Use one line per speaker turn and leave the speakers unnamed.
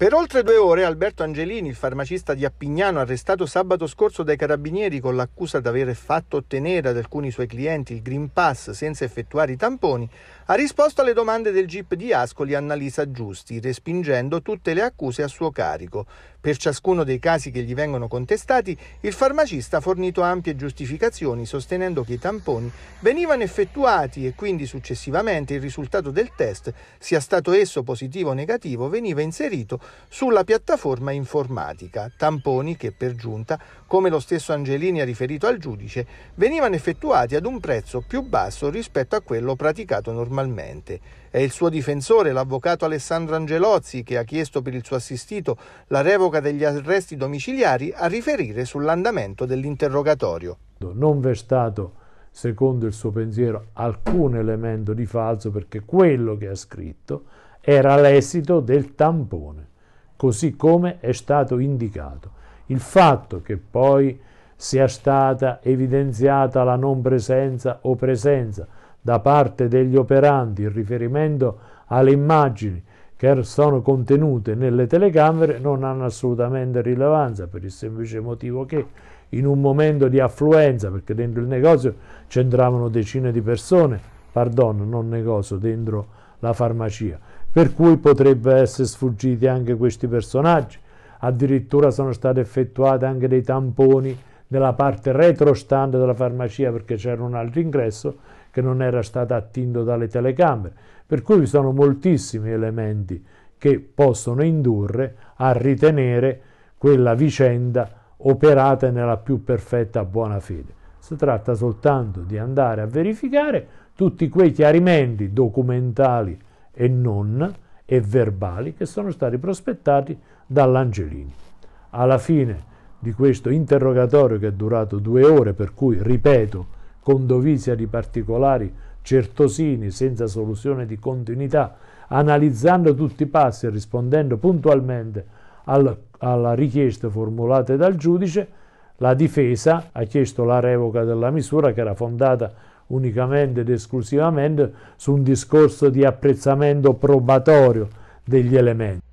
Per oltre due ore Alberto Angelini, il farmacista di Appignano, arrestato sabato scorso dai carabinieri con l'accusa di aver fatto ottenere ad alcuni suoi clienti il Green Pass senza effettuare i tamponi, ha risposto alle domande del GIP di Ascoli Annalisa Giusti, respingendo tutte le accuse a suo carico. Per ciascuno dei casi che gli vengono contestati, il farmacista ha fornito ampie giustificazioni, sostenendo che i tamponi venivano effettuati e quindi successivamente il risultato del test, sia stato esso positivo o negativo, veniva inserito sulla piattaforma informatica, tamponi che per giunta, come lo stesso Angelini ha riferito al giudice, venivano effettuati ad un prezzo più basso rispetto a quello praticato normalmente. È il suo difensore, l'avvocato Alessandro Angelozzi, che ha chiesto per il suo assistito la revoca degli arresti domiciliari a riferire sull'andamento dell'interrogatorio.
Non v'è stato secondo il suo pensiero, alcun elemento di falso perché quello che ha scritto era l'esito del tampone così come è stato indicato. Il fatto che poi sia stata evidenziata la non presenza o presenza da parte degli operanti in riferimento alle immagini che sono contenute nelle telecamere non hanno assolutamente rilevanza per il semplice motivo che in un momento di affluenza, perché dentro il negozio c'entravano decine di persone, pardon, non negozio, dentro la farmacia, per cui potrebbero essere sfuggiti anche questi personaggi. Addirittura sono stati effettuati anche dei tamponi nella parte retrostante della farmacia perché c'era un altro ingresso che non era stato attinto dalle telecamere. Per cui vi sono moltissimi elementi che possono indurre a ritenere quella vicenda operata nella più perfetta buona fede. Si tratta soltanto di andare a verificare tutti quei chiarimenti documentali e non e verbali che sono stati prospettati dall'Angelini. Alla fine di questo interrogatorio che è durato due ore, per cui, ripeto, con dovizia di particolari certosini, senza soluzione di continuità, analizzando tutti i passi e rispondendo puntualmente al, alla richiesta formulata dal giudice, la difesa ha chiesto la revoca della misura che era fondata unicamente ed esclusivamente su un discorso di apprezzamento probatorio degli elementi.